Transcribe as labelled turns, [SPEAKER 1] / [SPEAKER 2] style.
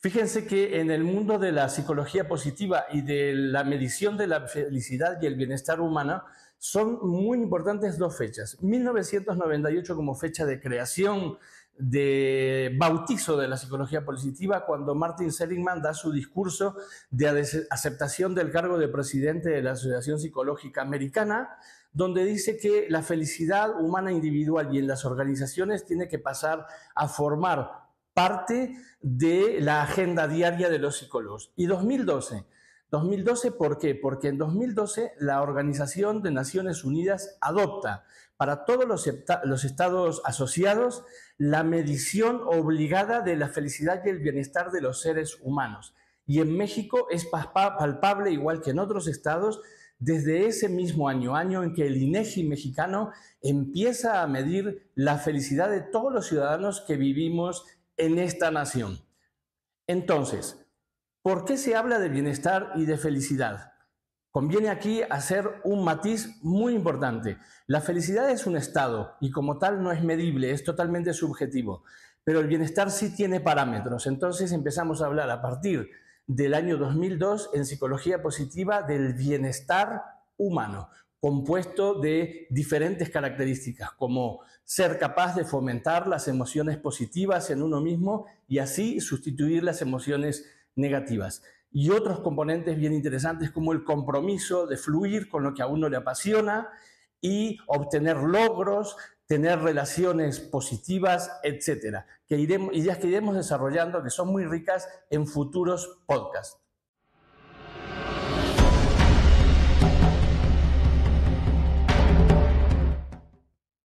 [SPEAKER 1] Fíjense que en el mundo de la psicología positiva y de la medición de la felicidad y el bienestar humano, son muy importantes dos fechas. 1998 como fecha de creación de bautizo de la psicología positiva cuando Martin Seligman da su discurso de aceptación del cargo de presidente de la Asociación Psicológica Americana, donde dice que la felicidad humana individual y en las organizaciones tiene que pasar a formar parte de la agenda diaria de los psicólogos. Y 2012. 2012, ¿por qué? Porque en 2012 la Organización de Naciones Unidas adopta para todos los, los, estados asociados la medición obligada de la felicidad y el bienestar de los seres humanos. Y en México es palpable, igual que en otros estados, desde ese mismo año, año en que el INEGI e mexicano empieza a medir la felicidad de todos los ciudadanos que vivimos en esta nación. Entonces, ¿por qué se habla de bienestar y de felicidad? Conviene aquí hacer un matiz muy importante. La felicidad es un estado y como tal no es medible, es totalmente subjetivo, pero el bienestar sí tiene parámetros. Entonces empezamos a hablar a partir del año 2002 en psicología positiva del bienestar humano, compuesto de diferentes características, como ser capaz de fomentar las emociones positivas en uno mismo y así sustituir las emociones negativas. Y otros componentes bien interesantes como el compromiso de fluir con lo que a uno le apasiona y obtener logros, tener relaciones positivas, etcétera, que iremos, ideas que iremos desarrollando que son muy ricas en futuros podcasts.